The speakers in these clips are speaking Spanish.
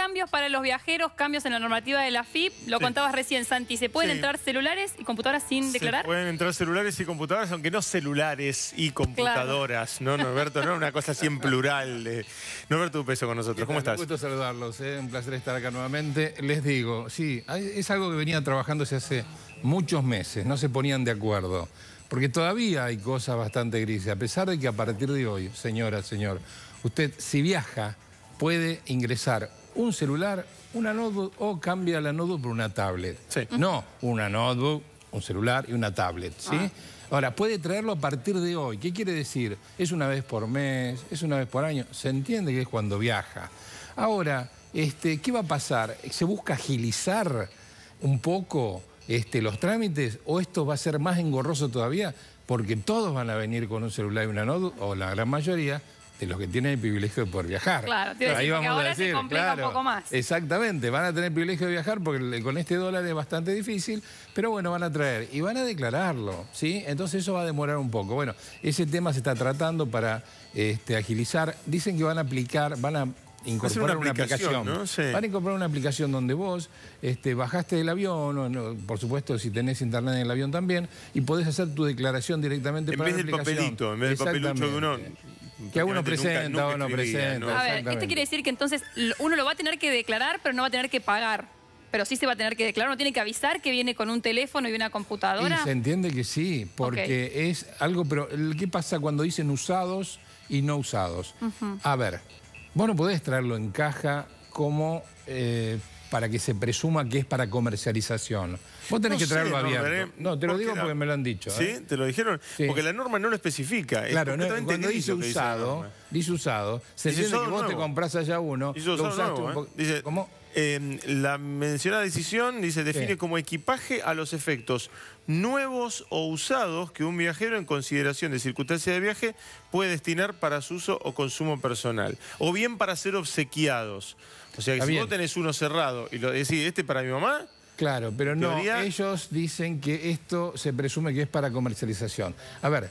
cambios para los viajeros, cambios en la normativa de la FIP. Lo contabas recién, Santi. ¿Se pueden entrar celulares y computadoras sin declarar? pueden entrar celulares y computadoras, aunque no celulares y computadoras. No, Norberto, no una cosa así en plural. Norberto, un peso con nosotros. ¿Cómo estás? Un gusto saludarlos. ¿eh? Un placer estar acá nuevamente. Les digo, sí, es algo que venía trabajando hace muchos meses. No se ponían de acuerdo. Porque todavía hay cosas bastante grises, a pesar de que a partir de hoy, señora, señor, usted si viaja puede ingresar un celular, una notebook o cambia la notebook por una tablet. No, una notebook, un celular y una tablet, ¿sí? Ah. Ahora, puede traerlo a partir de hoy. ¿Qué quiere decir? Es una vez por mes, es una vez por año. Se entiende que es cuando viaja. Ahora, este, ¿qué va a pasar? ¿Se busca agilizar un poco este, los trámites o esto va a ser más engorroso todavía? Porque todos van a venir con un celular y una notebook, o la gran mayoría, los que tienen el privilegio de poder viajar. Claro, ahí vamos un poco más. Exactamente, van a tener el privilegio de viajar porque con este dólar es bastante difícil, pero bueno, van a traer y van a declararlo, ¿sí? Entonces eso va a demorar un poco. Bueno, ese tema se está tratando para este, agilizar. Dicen que van a aplicar, van a incorporar una, aplicación. Van a incorporar una aplicación donde vos este, bajaste del avión, por supuesto si tenés internet en el avión también, y podés hacer tu declaración directamente en vez del papelito, en vez del papelucho de uno. Que uno presenta, nunca, presenta. A ver, esto quiere decir que entonces uno lo va a tener que declarar, pero no va a tener que pagar. Pero sí se va a tener que declarar, uno tiene que avisar que viene con un teléfono y una computadora. se entiende que sí, porque es algo, pero ¿qué pasa cuando dicen usados y no usados? A ver, vos no podés traerlo en caja como eh, para que se presuma que es para comercialización. Vos tenés que traerlo abierto. no, te lo digo porque me lo han dicho. ¿Sí? ¿eh? ¿Te lo dijeron? Porque la norma no lo especifica. Claro, no, cuando dice usado, dice, usado, se dice que vos te compras allá uno, dice ¿eh? ¿Cómo? Em, la mencionada decisión dice define como equipaje a los efectos nuevos o usados que un viajero en consideración de circunstancias de viaje puede destinar para su uso o consumo personal, o bien para ser obsequiados. O sea, que si vos tenés uno cerrado y lo decís, este para mi mamá, Claro, pero no, ellos dicen que esto se presume que es para comercialización. A ver,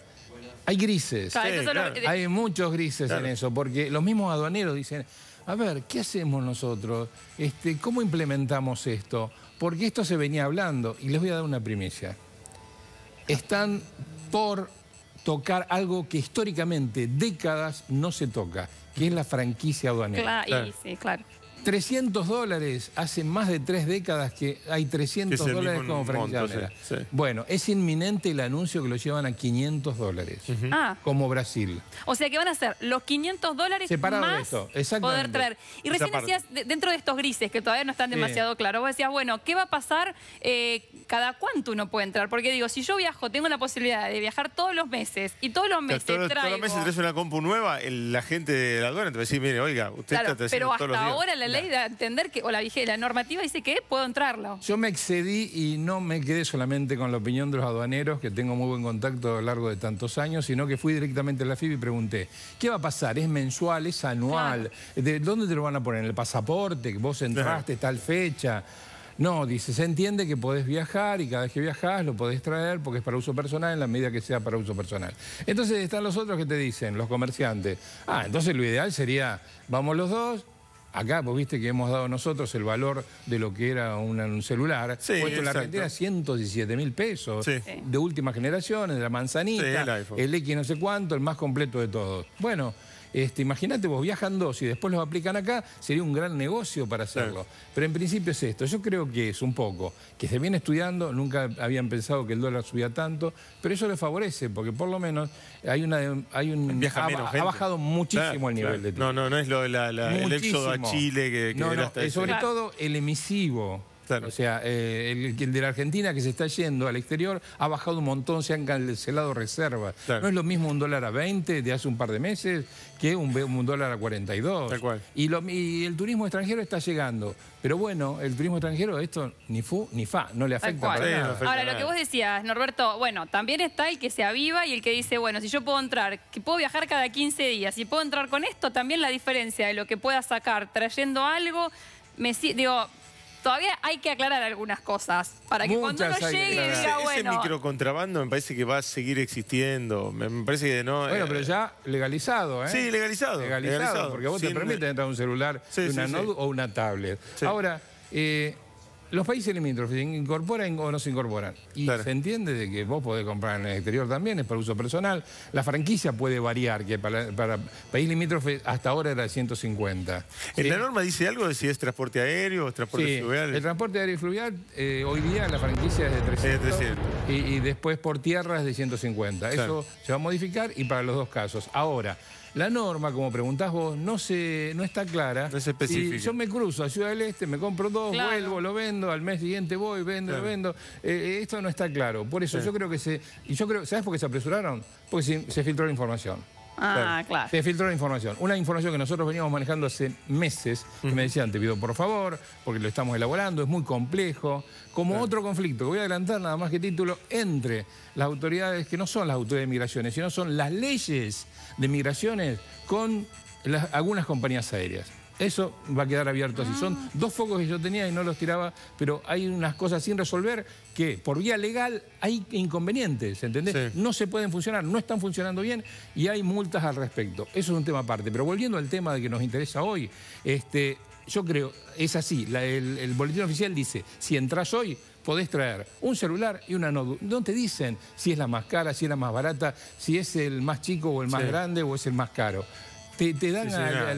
hay grises, hay muchos grises en eso, porque los mismos aduaneros dicen, a ver, ¿qué hacemos nosotros? Este, ¿Cómo implementamos esto? Porque esto se venía hablando, y les voy a dar una primicia. Están por tocar algo que históricamente, décadas, no se toca, que es la franquicia aduanera. sí, claro. 300 dólares, hace más de tres décadas que hay 300 dólares como franquicia Bueno, es inminente el anuncio que lo llevan a 500 dólares, ah. como Brasil. O sea que van a ser los 500 dólares para más poder traer. Y recién decías, dentro de estos grises que todavía no están demasiado claros, vos decías, bueno, ¿qué va a pasar eh, cada cuánto uno puede entrar? Porque digo, si yo viajo, tengo la posibilidad de viajar todos los meses y todos los meses trae. traigo... Todos los meses traes una compu nueva, la gente de la aduana te va a decir, mire, oiga, usted está pero ahora la ley entender que, o la, la normativa dice que puedo entrarlo. Yo me excedí y no me quedé solamente con la opinión de los aduaneros, que tengo muy buen contacto a lo largo de tantos años, sino que fui directamente a la FIB y pregunté, ¿qué va a pasar? ¿Es mensual? ¿Es anual? ¿De dónde te lo van a poner? el pasaporte? ¿Vos entraste tal fecha? No, dice, se entiende que podés viajar y cada vez que viajás lo podés traer porque es para uso personal en la medida que sea para uso personal. Entonces están los otros que te dicen, los comerciantes, ah, entonces lo ideal sería, vamos los dos, Acá, vos viste que hemos dado nosotros el valor de lo que era un, celular. Sí, puesto la carretera 117 mil pesos. De última generación, de la manzanita, el, el X no sé cuánto, el más completo de todos. Bueno, este, imagínate, vos viajan dos y después los aplican acá, sería un gran negocio para hacerlo. Pero en principio es esto. Yo creo que es un poco que se viene estudiando, nunca habían pensado que el dólar subía tanto, pero eso le favorece porque por lo menos hay una hay un ha, bajado muchísimo el nivel de No, no, no es lo de la, el éxodo a Chile que, que no, eh, Sobre todo el emisivo o sea, eh, el, de la Argentina que se está yendo al exterior ha bajado un montón, se han cancelado reservas. No es lo mismo un dólar a 20 de hace un par de meses que un, dólar a 42. Y, lo, y el turismo extranjero está llegando. Pero bueno, el turismo extranjero, esto ni fu ni fa, no le afecta para Ahora, lo que vos decías, Norberto, bueno, también está el que se aviva y el que dice, bueno, si yo puedo entrar, que puedo viajar cada 15 días, si puedo entrar con esto, también la diferencia de lo que pueda sacar trayendo algo, me digo, todavía hay que aclarar algunas cosas para que cuando uno llegue diga, bueno... Ese microcontrabando me parece que va a seguir existiendo. Me, parece que no... Bueno, eh, pero ya legalizado, ¿eh? Sí, legalizado. Legalizado, porque vos te permiten entrar un celular, una sí, o una tablet. Ahora... Eh, los países limítrofes incorporan o no se incorporan. Y se entiende de que vos podés comprar en el exterior también, es para uso personal. La franquicia puede variar, que para, países país limítrofe hasta ahora era de 150. ¿En la norma dice algo de si es transporte aéreo o transporte fluvial? El transporte aéreo y fluvial, eh, hoy día la franquicia de Es de 300 y, después por tierras de 150. Eso se va a modificar y para los dos casos. Ahora, la norma, como preguntás vos, no se, no está clara. No es específica. yo me cruzo a Ciudad del Este, me compro dos, vuelvo, lo vendo, al mes siguiente voy, vendo, lo vendo. Eh, eh, esto no está claro. Por eso yo creo que se. Y yo creo, ¿sabes por qué se apresuraron? Porque se filtró la información. Ah, claro. Se filtró la información. Una información que nosotros veníamos manejando hace meses, que me decían, te pido por favor, porque lo estamos elaborando, es muy complejo. Como otro conflicto, que voy a adelantar nada más que título, entre las autoridades, que no son las autoridades de migraciones, sino son las leyes de migraciones con algunas compañías aéreas. Eso va a quedar abierto así. Son ah. dos focos que yo tenía y no los tiraba, pero hay unas cosas sin resolver que por vía legal hay inconvenientes, ¿entendés? No se pueden funcionar, no están funcionando bien y hay multas al respecto. Eso es un tema aparte. Pero volviendo al tema de que nos interesa hoy, este, yo creo, es así, el, boletín oficial dice, si entras hoy, podés traer un celular y una notebook. No te dicen si es la más cara, si es la más barata, si es el más chico o el más grande o es el más caro. Te, dan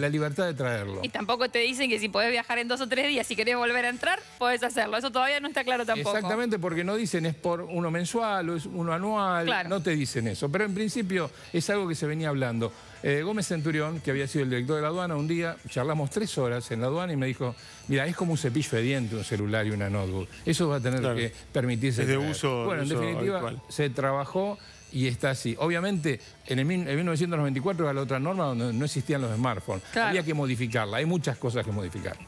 la libertad de traerlo. Y tampoco te dicen que si podés viajar en dos o tres días, si querés volver a entrar, podés hacerlo. Eso todavía no está claro tampoco. Exactamente, porque no dicen es por uno mensual o es uno anual. No te dicen eso. Pero en principio es algo que se venía hablando. Eh, Gómez Centurión, que había sido el director de la aduana, un día charlamos tres horas en la aduana y me dijo, mira, es como un cepillo de dientes, un celular y una notebook. Eso va a tener que permitirse. Es de uso, bueno, en definitiva, se trabajó y está así. Obviamente, en, el, 1994 era la otra norma donde no existían los smartphones. Había que modificarla, hay muchas cosas que modificar.